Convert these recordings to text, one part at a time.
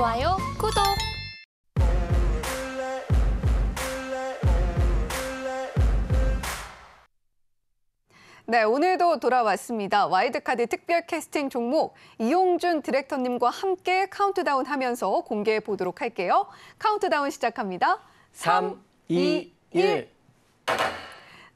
좋아요, 구독! 네, 오늘도 돌아왔습니다. 와이드카드 특별 캐스팅 종목 이용준 디렉터님과 함께 카운트다운 하면서 공개해 보도록 할게요. 카운트다운 시작합니다. 3, 2, 1.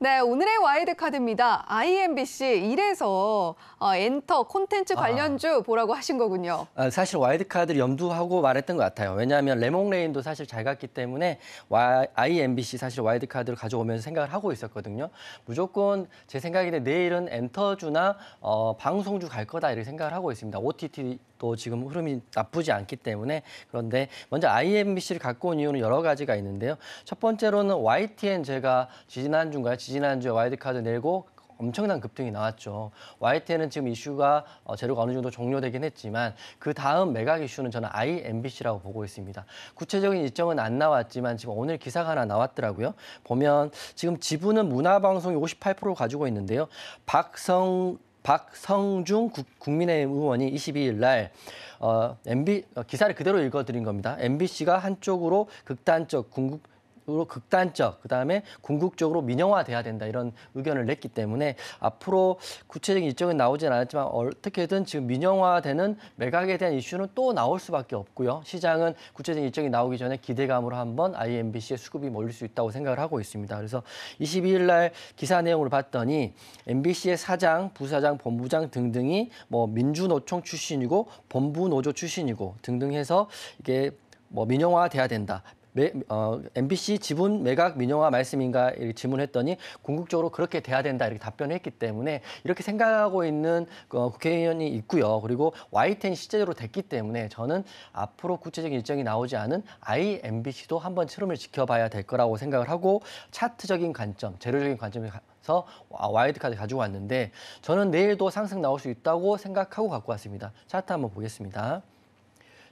네, 오늘의 와이드카드입니다. IMBC 1에서 어, 엔터 콘텐츠 아. 관련주 아. 보라고 하신 거군요. 아, 사실 와이드카드를 염두하고 말했던 것 같아요. 왜냐하면 레몽레인도 사실 잘 갔기 때문에 와, IMBC 사실 와이드카드를 가져오면서 생각을 하고 있었거든요. 무조건 제 생각에는 내일은 엔터주나 어, 방송주 갈 거다 이렇게 생각을 하고 있습니다. OTT 또 지금 흐름이 나쁘지 않기 때문에 그런데 먼저 IMBC를 갖고 온 이유는 여러 가지가 있는데요. 첫 번째로는 YTN 제가 지난주인가요? 지난주에 와이드카드 내고 엄청난 급등이 나왔죠. YTN은 지금 이슈가 어, 재료가 어느 정도 종료되긴 했지만 그 다음 매각 이슈는 저는 IMBC라고 보고 있습니다. 구체적인 일정은 안 나왔지만 지금 오늘 기사가 하나 나왔더라고요. 보면 지금 지분은 문화방송이 58%를 가지고 있는데요. 박성 박성중 국민의힘 국 의원이 22일 날 어, MB 어, 기사를 그대로 읽어드린 겁니다. MBC가 한쪽으로 극단적 궁극 으로 극단적, 그다음에 궁극적으로 민영화돼야 된다 이런 의견을 냈기 때문에 앞으로 구체적인 일정은 나오진 않았지만 어떻게든 지금 민영화되는 매각에 대한 이슈는 또 나올 수밖에 없고요. 시장은 구체적인 일정이 나오기 전에 기대감으로 한번 IMBC의 수급이 몰릴 수 있다고 생각을 하고 있습니다. 그래서 22일 날 기사 내용을 봤더니 MBC의 사장, 부사장, 본부장 등등이 뭐 민주노총 출신이고 본부노조 출신이고 등등 해서 이게 뭐 민영화돼야 된다. 매, 어, MBC 지분 매각 민영화 말씀인가 이렇게 질문했더니 궁극적으로 그렇게 돼야 된다 이렇게 답변했기 때문에 이렇게 생각하고 있는 어, 국회의원이 있고요. 그리고 YTN 실제로 됐기 때문에 저는 앞으로 구체적인 일정이 나오지 않은 IMBC도 한번 흐험을 지켜봐야 될 거라고 생각을 하고 차트적인 관점, 재료적인 관점에서 와이드카드 가지고 왔는데 저는 내일도 상승 나올 수 있다고 생각하고 갖고 왔습니다. 차트 한번 보겠습니다.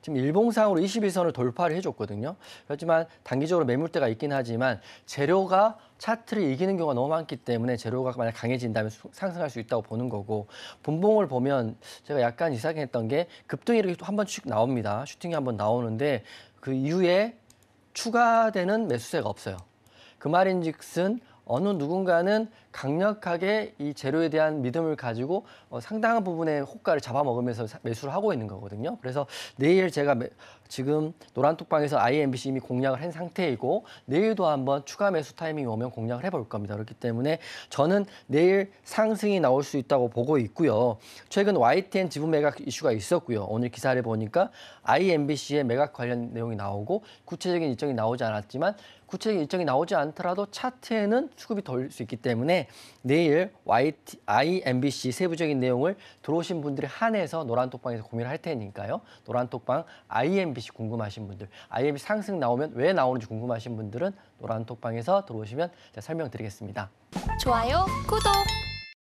지금 일봉상으로 21선을 돌파를 해줬거든요. 그렇지만 단기적으로 매물대가 있긴 하지만 재료가 차트를 이기는 경우가 너무 많기 때문에 재료가 만약 강해진다면 상승할 수 있다고 보는 거고 본봉을 보면 제가 약간 이상했던 게 급등이 이렇게 한번씩 나옵니다. 슈팅이 한 번 나오는데 그 이후에 추가되는 매수세가 없어요. 그 말인즉슨 어느 누군가는 강력하게 이 재료에 대한 믿음을 가지고 어, 상당한 부분의 호가를 잡아먹으면서 매수를 하고 있는 거거든요. 그래서 내일 제가 매, 지금 노란톡방에서 IMBC 이미 공략을 한 상태이고 내일도 한번 추가 매수 타이밍이 오면 공략을 해볼 겁니다. 그렇기 때문에 저는 내일 상승이 나올 수 있다고 보고 있고요. 최근 YTN 지분 매각 이슈가 있었고요. 오늘 기사를 보니까 IMBC의 매각 관련 내용이 나오고 구체적인 일정이 나오지 않았지만 구체적인 일정이 나오지 않더라도 차트에는 수급이 덜 수 있기 때문에 때문에 내일 YT, IMBC 세부적인 내용을 들어오신 분들이 한해서 노란톡방에서 고민을 할 테니까요. 노란톡방 IMBC 궁금하신 분들, IMBC 상승 나오면 왜 나오는지 궁금하신 분들은 노란톡방에서 들어오시면 설명드리겠습니다. 좋아요, 구독!